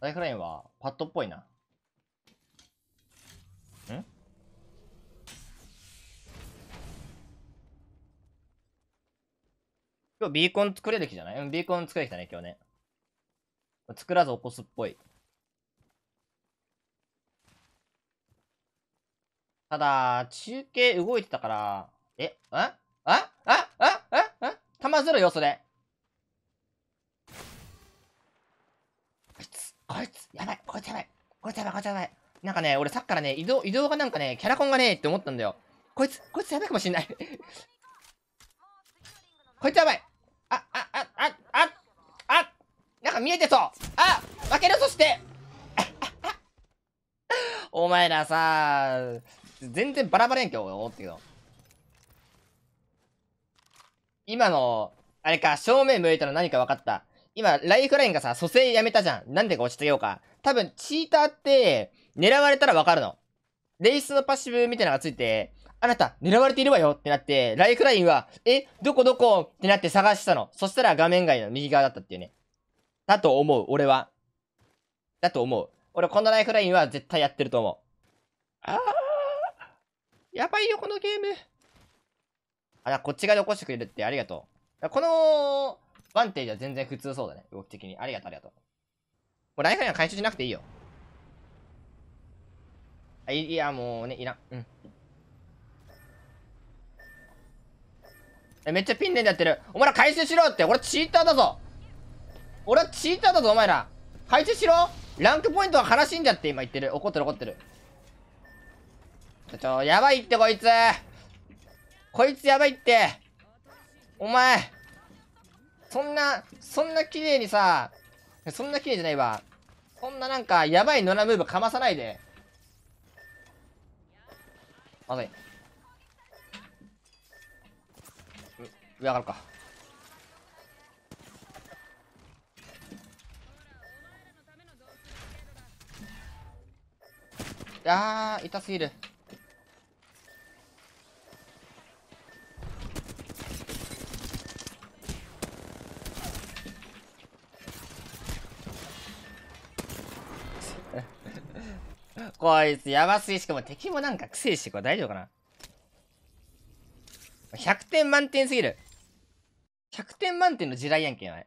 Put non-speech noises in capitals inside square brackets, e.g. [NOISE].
ライフラインはパッドっぽいな。ん今日ビーコン作れる気じゃないビーコン作れてきたね、今日ね。作らず起こすっぽい。ただ、中継動いてたから、え、あああああああ弾ずるよ、それ。こいやばい、こいやばい。なんかね、俺さっきからね、移動、移動がなんかね、キャラコンがねえって思ったんだよ。こいつ、こいつやばいかもしんない [LAUGHS] こいつやばい。あ、あ、あ、あ、あ、あ、なんか見えてそう。あ、負けるそして。[LAUGHS] お前らさ、全然バラバラやんけ、思ってけど。今の、あれか、正面向いたの何か分かった。今、ライフラインがさ、蘇生やめたじゃん。なんでか落ち着けようか。多分、チーターって、狙われたらわかるの。レイスのパッシブみたいなのがついて、あなた、狙われているわよってなって、ライフラインは、え、どこどこってなって探したの。そしたら画面外の右側だったっていうね。だと思う、俺は。だと思う。俺、このライフラインは絶対やってると思う。あー、やばいよ、このゲーム。あ、こっち側で起こしてくれるってありがとう。この、バンテージは全然普通そうだね。動き的に。ありがとう、ありがとう。もうライフには回収しなくていいよ。あいいや、もうね、いらん。うん。え、めっちゃピンでやってる。お前ら回収しろって。俺チーターだぞ。俺はチーターだぞ、お前ら。回収しろランクポイントは悲しんじゃって今言ってる。怒ってる怒ってる。ちょ、やばいってこいつ。こいつやばいって。お前。そんな、そんな綺麗にさ、そんな綺麗じゃないわ。そんななんか、やばい野良ムーブかまさないで。まずい。上上がるか。いやー、痛すぎる。こいつやばすぎしかも敵もなんか癖してこれ大丈夫かな100点満点すぎる100点満点の地雷やんけんあれ